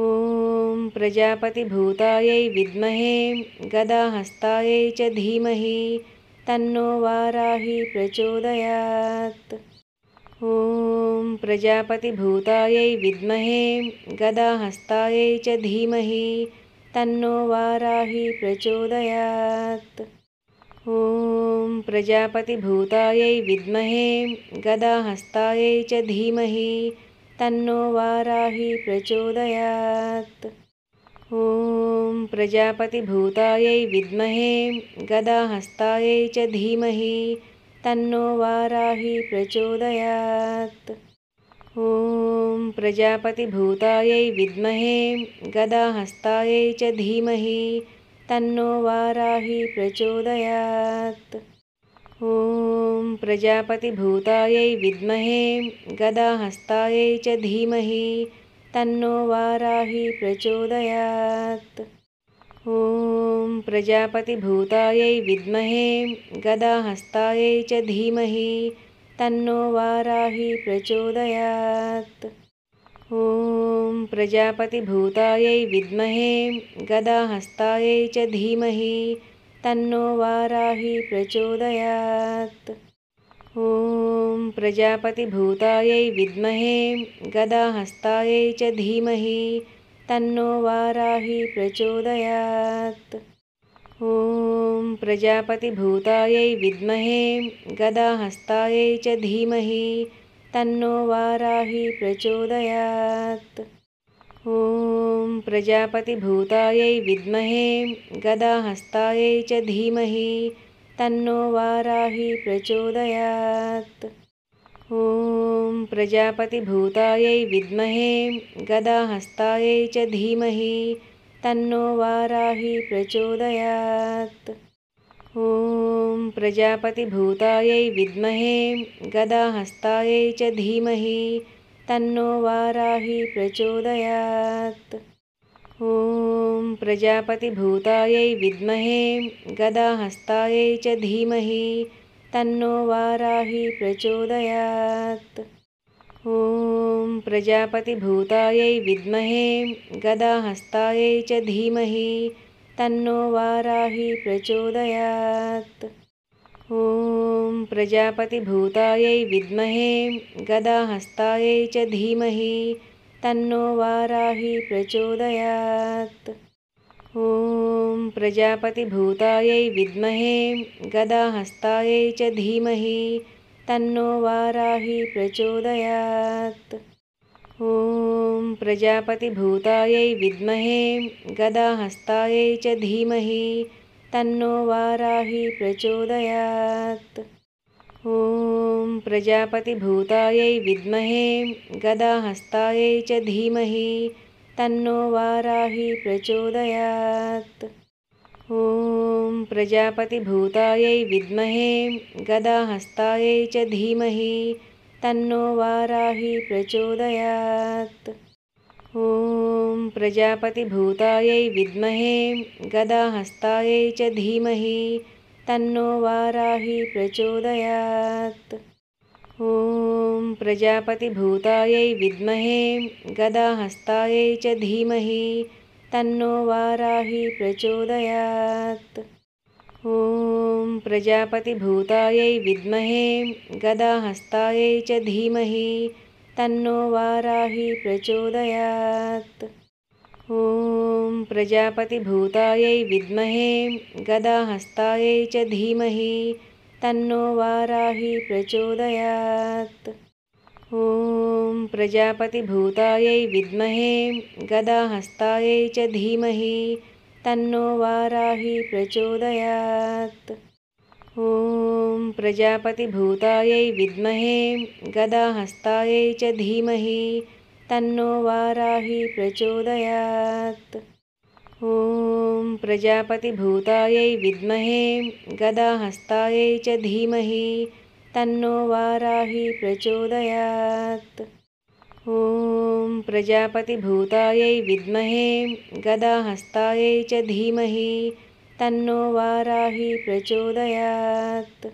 ॐ प्रजापतिभूतायै विद्महे गदाहस्तायै च धीमहि तन्नो वाराहि प्रचोदयात् ॐ प्रजापतिभूतायै विद्महे गदाहस्तायै च धीमहि तन्नो वाराहि प्रचोदयात् ॐ प्रजापतिभूतायै विद्महे गदाहस्तायै च धीमहि तन्नो वाराही प्रचोदयात् ओम प्रजापति प्रजापतिभूतायै विद्महे गदा गदाहस्तायै च धीमहि तन्नो वाराही प्रचोदयात् ओम प्रजापति प्रजापतिभूतायै विद्महे गदा गदाहस्तायै च धीमहि तन्नो वाराही प्रचोदयात् ॐ प्रजापतिभूतायै विद्महे गदाहस्तायै च धीमहि तन्नो वाराहि प्रचोदयात् ॐ प्रजापतिभूतायै विद्महे गदाहस्तायै च धीमहि तन्नो वाराहि प्रचोदयात् ॐ प्रजापतिभूतायै विद्महे गदाहस्तायै च धीमहि तन्नो वाराहि प्रचोदयात् ॐ प्रजापतिभूतायै विद्महे गदाहस्तायै च धीमहि तन्नो वाराहि प्रचोदयात् ॐ प्रजापतिभूतायै विद्महे गदाहस्तायै च धीमहि तन्नो वाराहि प्रचोदयात् ॐ प्रजापतिभूतायै विद्महे गदाहस्तायै च धीमहि तन्नो वाराहि प्रचोदयात् ॐ प्रजापतिभूतायै विद्महे गदाहस्तायै च धीमहि तन्नो वाराहि प्रचोदयात् ॐ प्रजापतिभूतायै विद्महे गदाहस्तायै च धीमहि तन्नो वाराहि प्रचोदयात् ॐ प्रजापतिभूतायै विद्महे गदाहस्तायै च धीमहि तन्नो वाराहि प्रचोदयात् ॐ प्रजापतिभूतायै विद्महे गदाहस्तायै च धीमहि तन्नो वाराहि प्रचोदयात् ॐ प्रजापतिभूतायै विद्महे गदाहस्तायै च धीमह तन्नो वाराहि प्रचोदयात् ॐ प्रजापतिभूतायै विद्महे गदाहस्तायै च धीमहि तन्नो वाराहि प्रचोदयात् ॐ प्रजापतिभूतायै विद्महे गदाहस्तायै च धीमहि तन्नो वाराही प्रचोदयात् ॐ प्रजापतिभूतायै विद्महे गदाहस्तायै च धीमहि तन्नो वाराही प्रचोदयात् ॐ प्रजापतिभूतायै विद्महे गदाहस्तायै च धीमहि तन्नो वाराही प्रचोदयात् ॐ प्रजापतिभूतायै विद्महे गदाहस्तायै च धीमह तन्नो वाराहि प्रचोदयात् ओम प्रजापतिभूतायै विद्महे गदाहस्तायै च धीमहि तन्नो वाराहि प्रचोदयात् ओम प्रजापतिभूतायै विद्महे गदाहस्तायै च तन्नो वाराहि प्रचोदयात् ॐ प्रजापतिभूतायै विद्महे गदाहस्तायै च धीमहि तन्नो वाराहि प्रचोदयात् ॐ प्रजापतिभूतायै विद्महे गदाहस्तायै च धीमहि तन्नो वाराहि प्रचोदयात् ॐ प्रजापतिभूतायै विद्महे गदाहस्तायै च धीमहि तन्नो वाराहि प्रचोदयात् ॐ प्रजापतिभूतायै विद्महे गदाहस्तायै च धीमहि तन्नो वाराहि प्रचोदयात् ॐ प्रजापतिभूतायै विद्महे गदाहस्तायै च धीमहि तन्नो वाराहि प्रचोदयात्